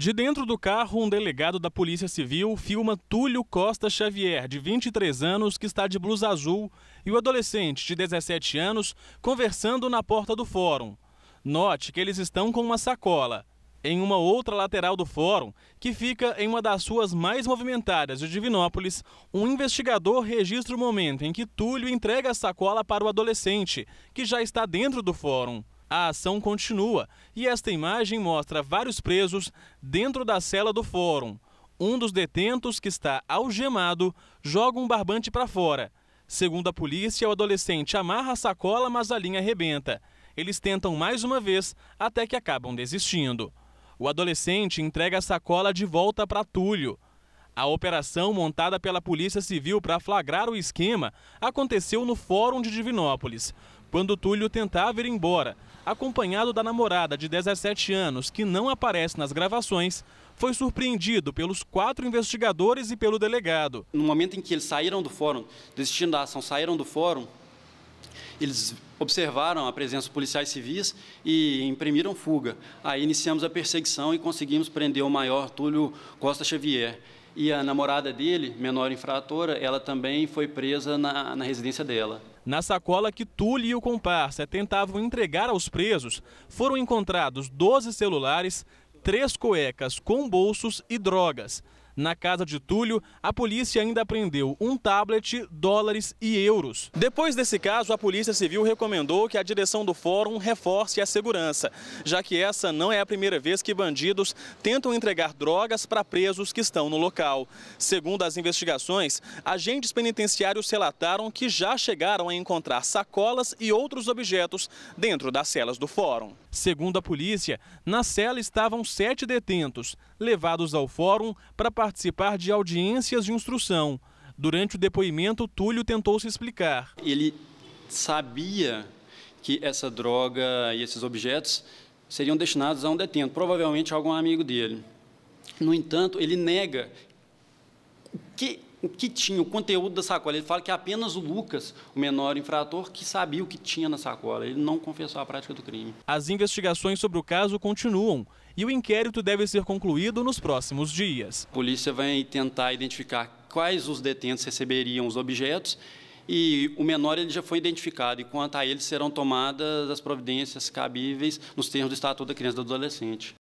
De dentro do carro, um delegado da Polícia Civil filma Túlio Costa Xavier, de 23 anos, que está de blusa azul, e o adolescente, de 17 anos, conversando na porta do fórum. Note que eles estão com uma sacola. Em uma outra lateral do fórum, que fica em uma das ruas mais movimentadas de Divinópolis, um investigador registra o momento em que Túlio entrega a sacola para o adolescente, que já está dentro do fórum a ação continua e esta imagem mostra vários presos dentro da cela do fórum. Um dos detentos, que está algemado, joga um barbante para fora. Segundo a polícia, o adolescente amarra a sacola, mas a linha arrebenta. Eles tentam mais uma vez até que acabam desistindo. O adolescente entrega a sacola de volta para Túlio. A operação montada pela Polícia Civil para flagrar o esquema aconteceu no Fórum de Divinópolis, quando Túlio tentava ir embora, acompanhado da namorada de 17 anos, que não aparece nas gravações, foi surpreendido pelos quatro investigadores e pelo delegado. No momento em que eles saíram do fórum, desistindo da ação, saíram do fórum, eles observaram a presença de policiais civis e imprimiram fuga. Aí iniciamos a perseguição e conseguimos prender o maior Túlio Costa Xavier. E a namorada dele, menor infratora, ela também foi presa na, na residência dela. Na sacola que Tule e o comparsa tentavam entregar aos presos, foram encontrados 12 celulares, três cuecas com bolsos e drogas. Na casa de Túlio, a polícia ainda apreendeu um tablet, dólares e euros. Depois desse caso, a Polícia Civil recomendou que a direção do fórum reforce a segurança, já que essa não é a primeira vez que bandidos tentam entregar drogas para presos que estão no local. Segundo as investigações, agentes penitenciários relataram que já chegaram a encontrar sacolas e outros objetos dentro das celas do fórum. Segundo a polícia, na cela estavam sete detentos, levados ao fórum para participar participar de audiências de instrução. Durante o depoimento, Túlio tentou se explicar. Ele sabia que essa droga e esses objetos seriam destinados a um detento, provavelmente a algum amigo dele. No entanto, ele nega que o que tinha, o conteúdo da sacola. Ele fala que é apenas o Lucas, o menor infrator, que sabia o que tinha na sacola. Ele não confessou a prática do crime. As investigações sobre o caso continuam e o inquérito deve ser concluído nos próximos dias. A polícia vai tentar identificar quais os detentos receberiam os objetos e o menor ele já foi identificado e quanto a ele serão tomadas as providências cabíveis nos termos do Estatuto da Criança e do Adolescente.